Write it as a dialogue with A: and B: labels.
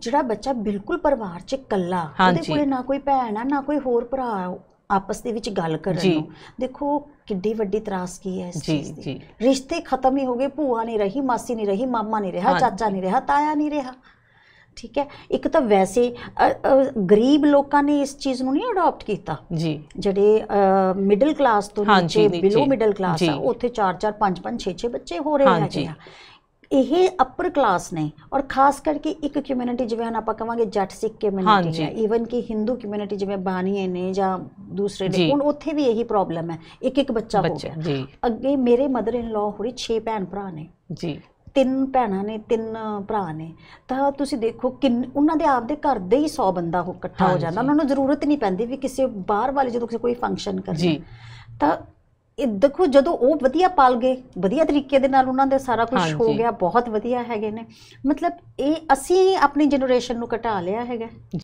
A: ਜਿਹੜਾ ਬੱਚਾ ਬਿਲਕੁਲ ਪਰਿਵਾਰ 'ਚ ਇਕੱਲਾ ਉਹਦੇ ਕੋਲੇ ਨਾ ਕੋਈ ਭੈਣ ਆ ਨਾ ਕੋਈ ਹੋਰ ਭਰਾ ਆ ਆਪਸ ਦੇ ਵਿੱਚ ਗੱਲ ਕਰਨ ਨੂੰ ਦੇਖੋ ਕਿੱਡੀ ਵੱਡੀ ਕੀ ਹੈ ਇਸ ਚੀਜ਼ ਦੀ ਰਿਸ਼ਤੇ ਖਤਮ ਹੀ ਹੋ ਗਏ ਭੂਆ ਨਹੀਂ ਰਹੀ ਮਾਸੀ ਨਹੀਂ ਰਹੀ ਮਾਮਾ ਨਹੀਂ ਰਿਹਾ ਚਾਚਾ ਨਹੀਂ ਰਿਹਾ ਤਾਇਆ ਨਹੀਂ ਰਿਹਾ ਠੀਕ ਹੈ ਇੱਕ ਤਾਂ ਵੈਸੇ ਗਰੀਬ ਲੋਕਾਂ ਨੇ ਇਸ ਚੀਜ਼ ਨੂੰ ਨਹੀਂ ਅਡਾਪਟ ਕੀਤਾ ਜੀ ਜਿਹੜੇ ਮਿਡਲ ਕਲਾਸ ਤੋਂ ਨੀਚੇ ਬਿਲੋ ਮਿਡਲ ਕਲਾਸ ਆ ਉੱਥੇ 4 4 5 5 6 6 ਬੱਚੇ ਹੋ ਰਹੇ ਹੈਗੇ ਜੀ ਇਹ ਅਪਰ ਕਲਾਸ ਨੇ ਔਰ ਖਾਸ ਕਰਕੇ ਇੱਕ ਕਮਿਊਨਿਟੀ ਜਿਵੇਂ ਆਪਾਂ ਕਵਾਂਗੇ ਜੱਟ ਸਿੱਖ ਕਮਿਊਨਿਟੀ ਹੈ ਈਵਨ ਕਿ ਹਿੰਦੂ ਕਮਿਊਨਿਟੀ ਜਿਵੇਂ ਬਾਣੀਏ ਨੇ ਜਾਂ ਦੂਸਰੇ ਨੇ ਹੁਣ ਉੱਥੇ ਵੀ ਇਹੀ ਪ੍ਰੋਬਲਮ ਹੈ ਇੱਕ ਇੱਕ ਬੱਚਾ ਹੋ ਗਿਆ ਅੱਗੇ ਮੇਰੇ ਮਦਰ ਇਨ ਲਾ ਹੋਰੀ 6 ਭੈਣ ਭਰਾ ਨੇ ਜੀ ਤਿੰਨ ਭੈਣਾਂ ਨੇ ਤਿੰਨ ਭਰਾ ਨੇ ਤਾਂ ਤੁਸੀਂ ਦੇਖੋ ਕਿ ਉਹਨਾਂ ਦੇ ਆਪਦੇ ਘਰ ਦੇ ਹੀ 100 ਬੰਦਾ ਇਕੱਠਾ ਹੋ ਜਾਂਦਾ ਉਹਨਾਂ ਨੂੰ ਜ਼ਰੂਰਤ ਨਹੀਂ ਪੈਂਦੀ ਵੀ ਕਿਸੇ ਬਾਹਰ ਵਾਲੇ ਜਦੋਂ ਕਿਸੇ ਕੋਈ ਫੰਕਸ਼ਨ ਕਰਨਾ ਤਾਂ ਇਹ ਦੇਖੋ ਜਦੋਂ ਉਹ ਵਧੀਆ ਪਾਲ ਗਏ ਵਧੀਆ ਤਰੀਕੇ ਦੇ ਨਾਲ ਉਹਨਾਂ ਦੇ ਸਾਰਾ ਕੁਝ ਹੋ ਗਿਆ ਬਹੁਤ ਵਧੀਆ ਹੈਗੇ ਨੇ ਮਤਲਬ ਇਹ ਅਸੀਂ ਆਪਣੀ ਜਨਰੇਸ਼ਨ ਨੂੰ ਘਟਾ ਲਿਆ ਹੈਗਾ